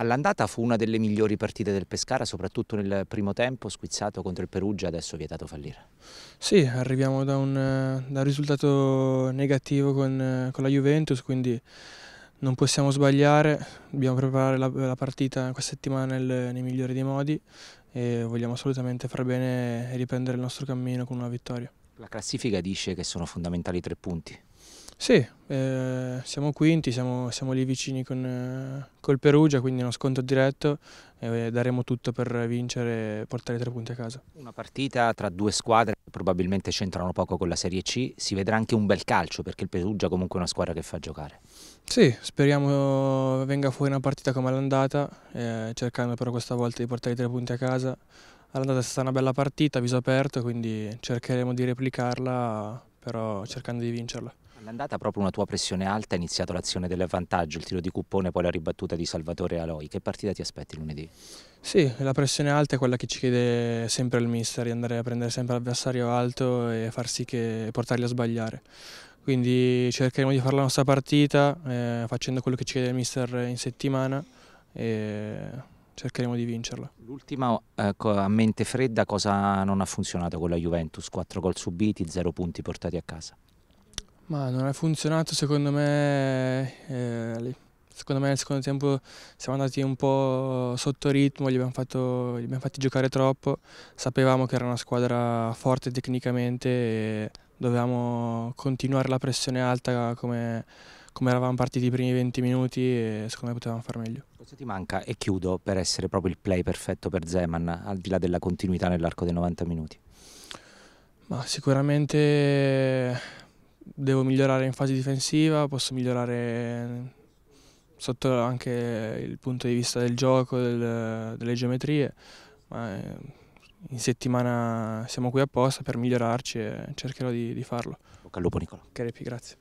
All'andata fu una delle migliori partite del Pescara, soprattutto nel primo tempo, squizzato contro il Perugia, adesso vietato fallire. Sì, arriviamo da un, da un risultato negativo con, con, la Juventus, quindi non possiamo sbagliare, dobbiamo preparare la, la partita questa settimana nel, nei migliori dei modi e vogliamo assolutamente far bene e riprendere il nostro cammino con una vittoria. La classifica dice che sono fondamentali tre punti. Sì, eh, siamo quinti, siamo, siamo lì vicini con, eh, col Perugia, quindi uno sconto diretto e eh, daremo tutto per vincere e portare tre punti a casa. Una partita tra due squadre che probabilmente c'entrano poco con la Serie C, si vedrà anche un bel calcio perché il Perugia comunque è una squadra che fa giocare. Sì, speriamo venga fuori una partita come l'andata, eh, cercando però questa volta di portare tre punti a casa. All'andata è stata una bella partita, viso aperto, quindi cercheremo di replicarla però cercando di vincerla. All'andata proprio una tua pressione alta, è iniziata l'azione del vantaggio, il tiro di cuppone, poi la ribattuta di Salvatore Aloi. Che partita ti aspetti lunedì? Sì, la pressione alta è quella che ci chiede sempre il mister, di andare a prendere sempre l'avversario alto e far sì che portarli a sbagliare. Quindi cercheremo di fare la nostra partita eh, facendo quello che ci chiede il mister in settimana e cercheremo di vincerla. L'ultima eh, a mente fredda cosa non ha funzionato con la Juventus? 4 gol subiti, 0 punti portati a casa. Ma non ha funzionato secondo me, eh, secondo me nel secondo tempo siamo andati un po' sotto ritmo, li abbiamo, fatto, li abbiamo fatti giocare troppo, sapevamo che era una squadra forte tecnicamente e dovevamo continuare la pressione alta come, come eravamo partiti i primi 20 minuti e secondo me potevamo far meglio. Cosa ti manca, e chiudo, per essere proprio il play perfetto per Zeman, al di là della continuità nell'arco dei 90 minuti? Ma sicuramente devo migliorare in fase difensiva, posso migliorare sotto anche il punto di vista del gioco, del, delle geometrie, ma eh, in settimana siamo qui apposta per migliorarci e cercherò di, di farlo. Bocca al lupo Nicola. Crepi, grazie.